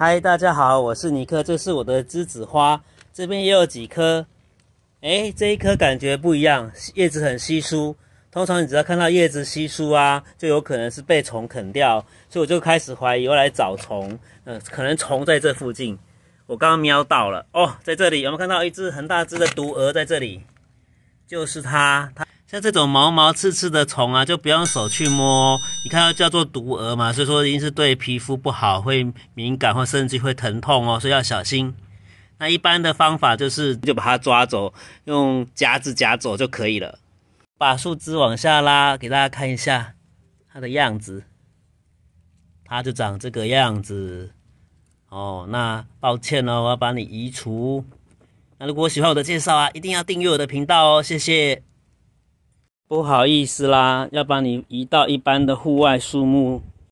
嗨，大家好，我是尼克，这是我的栀子花，这边也有几棵，哎，这一棵感觉不一样，叶子很稀疏，通常你只要看到叶子稀疏啊，就有可能是被虫啃掉，所以我就开始怀疑我来找虫，嗯，可能虫在这附近，我刚刚瞄到了，哦，在这里有没有看到一只很大只的毒蛾在这里？就是它，它。像这种毛毛刺刺的虫啊，就不用手去摸。你看，它叫做毒蛾嘛，所以说一定是对皮肤不好，会敏感或甚至会疼痛哦，所以要小心。那一般的方法就是就把它抓走，用夹子夹走就可以了。把树枝往下拉，给大家看一下它的样子。它就长这个样子。哦，那抱歉哦，我要把你移除。那如果喜欢我的介绍啊，一定要订阅我的频道哦，谢谢。不好意思啦，要帮你移到一般的户外树木。